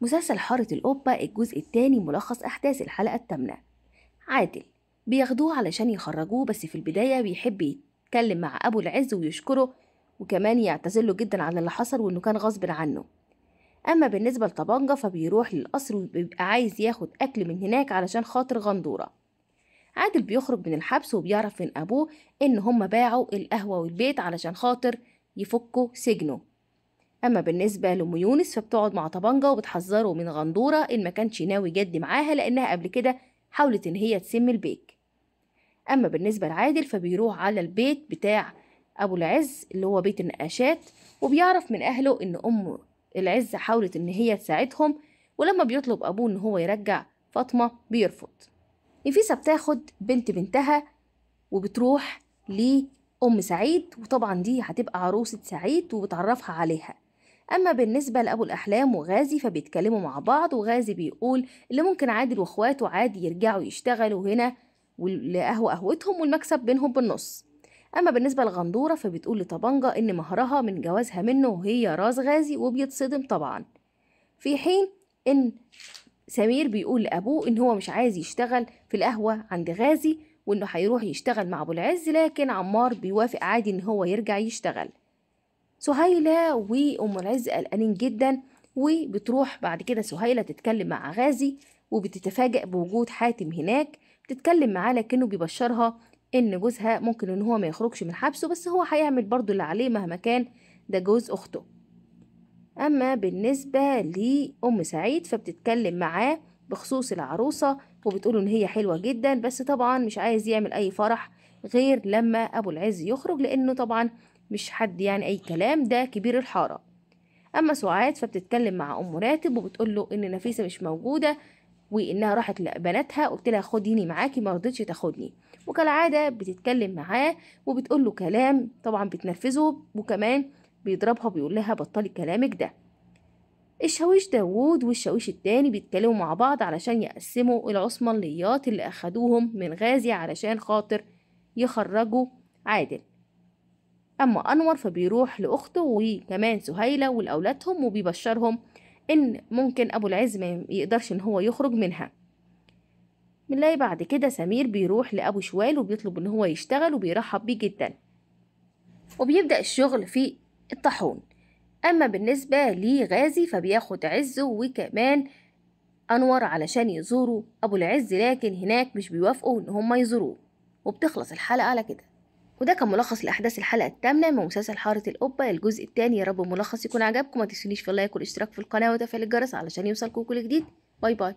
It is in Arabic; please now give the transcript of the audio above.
مسلسل حارة القبة الجزء الثاني ملخص أحداث الحلقة الثامنة عادل بياخدوه علشان يخرجوه بس في البداية بيحب يتكلم مع أبو العز ويشكره وكمان يعتذر له جدا على اللي حصل وإنه كان غصب عنه أما بالنسبة لطبنجة فبيروح للقصر وبيبقى عايز ياخد أكل من هناك علشان خاطر غندورة عادل بيخرج من الحبس وبيعرف من أبوه إن هما باعوا القهوة والبيت علشان خاطر يفكوا سجنه اما بالنسبه لام يونس فبتقعد مع طبنجه وبتحذره من غندوره ان ما كانش ناوي جد معاها لانها قبل كده حاولت ان هي تسم البيك اما بالنسبه لعادل فبيروح على البيت بتاع ابو العز اللي هو بيت النقاشات وبيعرف من اهله ان ام العز حاولت ان هي تساعدهم ولما بيطلب ابوه ان هو يرجع فاطمه بيرفض نفيسه بتاخد بنت بنتها وبتروح لام سعيد وطبعا دي هتبقى عروسه سعيد وبتعرفها عليها أما بالنسبة لأبو الأحلام وغازي فبيتكلموا مع بعض وغازي بيقول اللي ممكن عادل وأخواته عادي يرجعوا يشتغلوا هنا لقهوة قهوتهم والمكسب بينهم بالنص أما بالنسبة لغندورة فبتقول لطبنجة إن مهرها من جوازها منه وهي راس غازي وبيتصدم طبعا في حين إن سمير بيقول لأبوه إن هو مش عايز يشتغل في القهوة عند غازي وإنه هيروح يشتغل مع أبو العز لكن عمار بيوافق عادي إن هو يرجع يشتغل سهيلة وأم العز قلقانين جدا وبتروح بعد كده سهيلة تتكلم مع غازي وبتتفاجأ بوجود حاتم هناك بتتكلم معاه لكنه بيبشرها إن جوزها ممكن إن هو ما يخرجش من حبسه بس هو هيعمل برضه اللي عليه مهما كان ده جوز أخته أما بالنسبة لأم سعيد فبتتكلم معاه بخصوص العروسة وبتقوله إن هي حلوة جدا بس طبعا مش عايز يعمل أي فرح غير لما أبو العز يخرج لأنه طبعا مش حد يعني أي كلام ده كبير الحارة أما سعاد فبتتكلم مع أم راتب وبتقول له إن نفيسة مش موجودة وإنها راحت لبناتها قلت لها خديني معاكي ما رضيتش تاخدني وكالعادة بتتكلم معاه وبتقول له كلام طبعا بتنفذه وكمان بيضربها بيقول لها بطلي كلامك ده الشاويش داوود والشاويش التاني بيتكلموا مع بعض علشان يقسموا العثمانيات اللي أخدوهم من غازي علشان خاطر يخرجوا عادل أما أنور فبيروح لأخته وكمان سهيلة ولأولادهم وبيبشرهم إن ممكن أبو العز ما يقدرش إن هو يخرج منها بنلاقي بعد كده سمير بيروح لأبو شوال وبيطلب إن هو يشتغل وبيرحب بيه جدا وبيبدأ الشغل في الطاحون أما بالنسبة لغازي فبياخد عزه وكمان أنور علشان يزوروا أبو العز لكن هناك مش بيوافقوا إن هما يزوروه وبتخلص الحلقة على كده وده كان ملخص لأحداث الحلقة الثامنة من مسلسل حارة القبة الجزء الثاني يا رب الملخص يكون عجبكم ما تنسونيش في اللايك والاشتراك في القناة وتفعيل الجرس علشان يوصلكم كل جديد باي باي